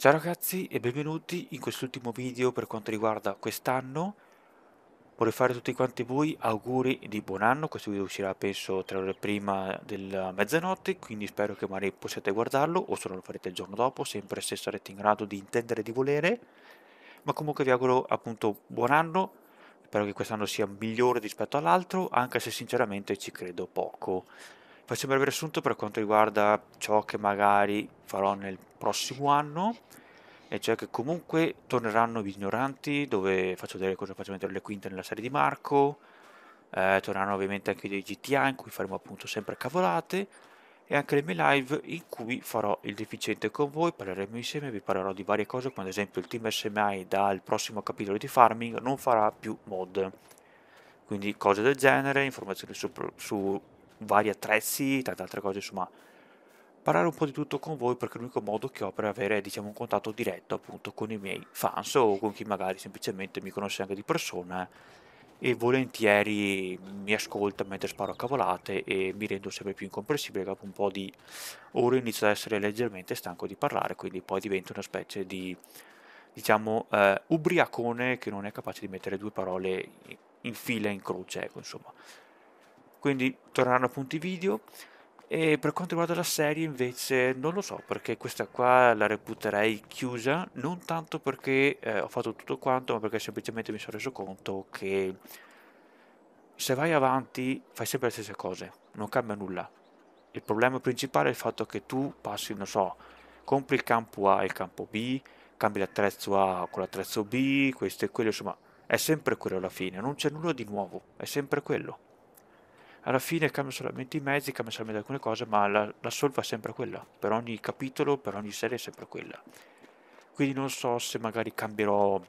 Ciao ragazzi e benvenuti in quest'ultimo video per quanto riguarda quest'anno Vorrei fare a tutti quanti voi auguri di buon anno, questo video uscirà penso tre ore prima della mezzanotte quindi spero che magari possiate guardarlo o se non lo farete il giorno dopo, sempre se sarete in grado di intendere di volere ma comunque vi auguro appunto buon anno, spero che quest'anno sia migliore rispetto all'altro anche se sinceramente ci credo poco Faccio un breve riassunto per quanto riguarda ciò che magari farò nel prossimo anno, e cioè che comunque torneranno gli ignoranti, dove faccio vedere cosa faccio mettere le quinte nella serie di Marco, eh, torneranno ovviamente anche dei GTA in cui faremo appunto sempre cavolate, e anche le mie live in cui farò il deficiente con voi, parleremo insieme, vi parlerò di varie cose, come ad esempio il team SMI dal prossimo capitolo di farming non farà più mod, quindi cose del genere, informazioni su, su vari attrezzi, tante altre cose, insomma parlare un po' di tutto con voi perché l'unico modo che ho per avere diciamo, un contatto diretto appunto con i miei fans o con chi magari semplicemente mi conosce anche di persona eh, e volentieri mi ascolta mentre sparo a cavolate e mi rendo sempre più incomprensibile dopo un po' di ore inizio ad essere leggermente stanco di parlare quindi poi divento una specie di diciamo eh, ubriacone che non è capace di mettere due parole in fila in croce ecco insomma quindi torneranno appunto i video e per quanto riguarda la serie invece non lo so perché questa qua la reputerei chiusa, non tanto perché eh, ho fatto tutto quanto, ma perché semplicemente mi sono reso conto che se vai avanti fai sempre le stesse cose, non cambia nulla. Il problema principale è il fatto che tu passi, non so, compri il campo A e il campo B, cambi l'attrezzo A con l'attrezzo B, questo e quello, insomma, è sempre quello alla fine, non c'è nulla di nuovo, è sempre quello alla fine cambia solamente i mezzi, cambia solamente alcune cose, ma la, la solva è sempre quella, per ogni capitolo, per ogni serie è sempre quella. Quindi non so se magari cambierò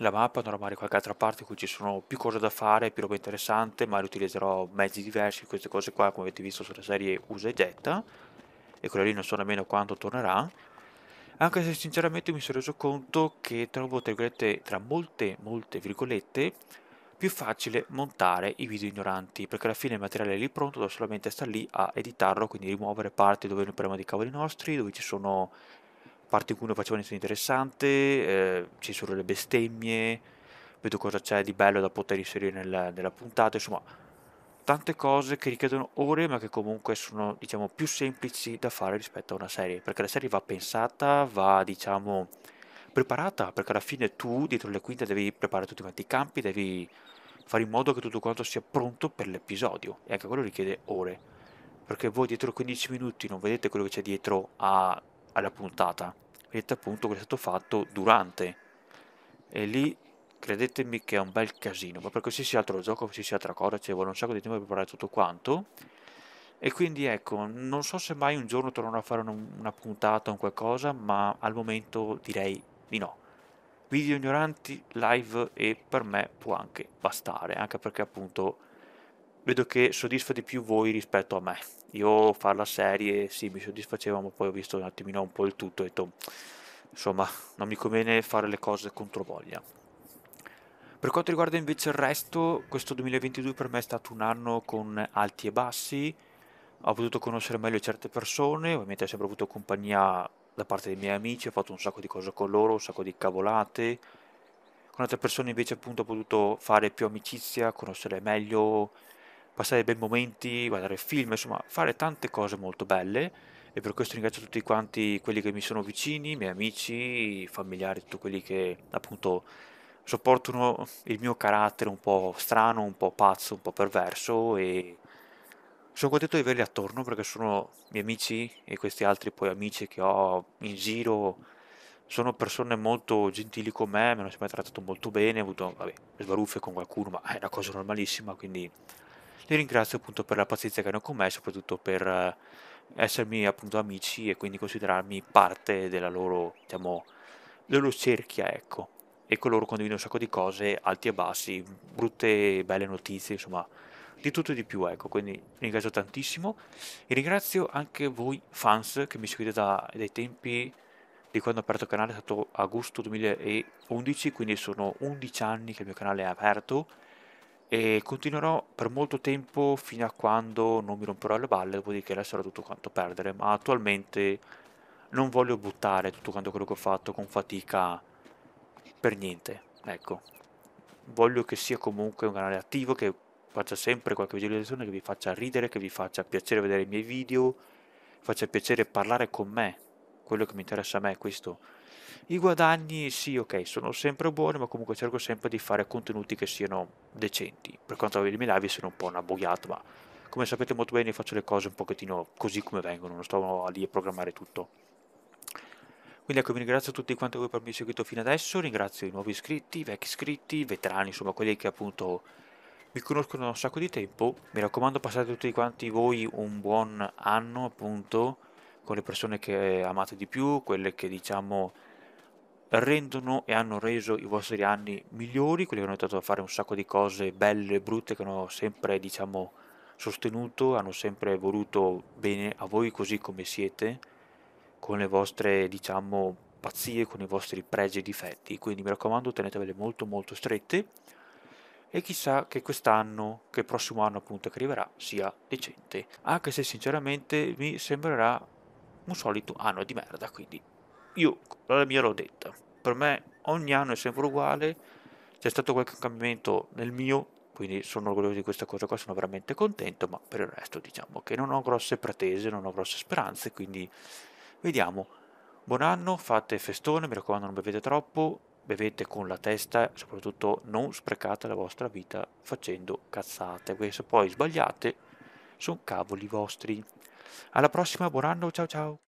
la mappa, andrò magari qualche altra parte in cui ci sono più cose da fare, più roba interessante, ma utilizzerò mezzi diversi, queste cose qua come avete visto sulla serie usa e getta, e quella lì non so nemmeno quando tornerà, anche se sinceramente mi sono reso conto che trovo, tra molte, molte virgolette, più facile montare i video ignoranti perché alla fine il materiale è lì pronto, devo solamente stare lì a editarlo, quindi rimuovere parti dove noi parliamo di cavoli nostri, dove ci sono parti in cui non facciamo niente interessante, eh, ci sono le bestemmie, vedo cosa c'è di bello da poter inserire nella, nella puntata, insomma tante cose che richiedono ore ma che comunque sono diciamo più semplici da fare rispetto a una serie perché la serie va pensata, va diciamo preparata, perché alla fine tu dietro le quinte devi preparare tutti quanti i campi, devi fare in modo che tutto quanto sia pronto per l'episodio e anche quello richiede ore, perché voi dietro 15 minuti non vedete quello che c'è dietro a, alla puntata, vedete appunto quello che è stato fatto durante e lì credetemi che è un bel casino, ma per qualsiasi altro gioco, qualsiasi altra cosa, ci cioè, vuole un sacco di tempo per preparare tutto quanto. E quindi ecco, non so se mai un giorno tornerò a fare una, una puntata o un qualcosa, ma al momento direi di no. Video ignoranti, live e per me può anche bastare, anche perché appunto vedo che soddisfa di più voi rispetto a me. Io far la serie sì mi soddisfaceva, ma poi ho visto un attimino un po' il tutto e ho detto insomma non mi conviene fare le cose contro voglia. Per quanto riguarda invece il resto, questo 2022 per me è stato un anno con alti e bassi, ho potuto conoscere meglio certe persone, ovviamente ho sempre avuto compagnia da parte dei miei amici, ho fatto un sacco di cose con loro, un sacco di cavolate. Con altre persone invece appunto ho potuto fare più amicizia, conoscere meglio, passare bei momenti, guardare film, insomma fare tante cose molto belle e per questo ringrazio tutti quanti quelli che mi sono vicini, i miei amici, i familiari, tutti quelli che appunto sopportano il mio carattere un po' strano, un po' pazzo, un po' perverso e sono contento di averli attorno perché sono miei amici e questi altri poi amici che ho in giro sono persone molto gentili con me, mi hanno sempre trattato molto bene, ho avuto vabbè, sbaruffe con qualcuno, ma è una cosa normalissima, quindi li ringrazio appunto per la pazienza che hanno con me, soprattutto per eh, essermi appunto amici e quindi considerarmi parte della loro, diciamo, loro cerchia, ecco. E con loro condivido un sacco di cose, alti e bassi, brutte e belle notizie, insomma, di tutto e di più, ecco, quindi ringrazio tantissimo e ringrazio anche voi fans che mi seguite da, dai tempi di quando ho aperto il canale, è stato agosto 2011, quindi sono 11 anni che il mio canale è aperto e continuerò per molto tempo fino a quando non mi romperò le balle, dopodiché lascerò tutto quanto perdere, ma attualmente non voglio buttare tutto quanto quello che ho fatto con fatica per niente, ecco. Voglio che sia comunque un canale attivo che faccia sempre qualche visualizzazione che vi faccia ridere, che vi faccia piacere vedere i miei video, faccia piacere parlare con me, quello che mi interessa a me è questo. I guadagni sì, ok, sono sempre buoni, ma comunque cerco sempre di fare contenuti che siano decenti. Per quanto riguarda le mie live sono un po' una boiata, ma come sapete molto bene faccio le cose un pochettino così come vengono, non sto lì a programmare tutto. Quindi ecco, vi ringrazio tutti quanti voi per avermi seguito fino adesso, ringrazio i nuovi iscritti, i vecchi iscritti, i veterani, insomma quelli che appunto mi conoscono da un sacco di tempo, mi raccomando passate tutti quanti voi un buon anno appunto con le persone che amate di più, quelle che diciamo rendono e hanno reso i vostri anni migliori, quelli che hanno aiutato a fare un sacco di cose belle e brutte che hanno sempre diciamo sostenuto, hanno sempre voluto bene a voi così come siete, con le vostre diciamo pazzie, con i vostri pregi e difetti, quindi mi raccomando tenetevele molto molto strette e chissà che quest'anno, che il prossimo anno appunto che arriverà, sia decente, anche se sinceramente mi sembrerà un solito anno di merda, quindi io la mia l'ho detta, per me ogni anno è sempre uguale, c'è stato qualche cambiamento nel mio, quindi sono orgoglioso di questa cosa qua, sono veramente contento, ma per il resto diciamo che non ho grosse pretese, non ho grosse speranze, quindi vediamo. Buon anno, fate festone, mi raccomando non bevete troppo, bevete con la testa, soprattutto non sprecate la vostra vita facendo cazzate, perché se poi sbagliate sono cavoli vostri. Alla prossima, buon anno, ciao ciao!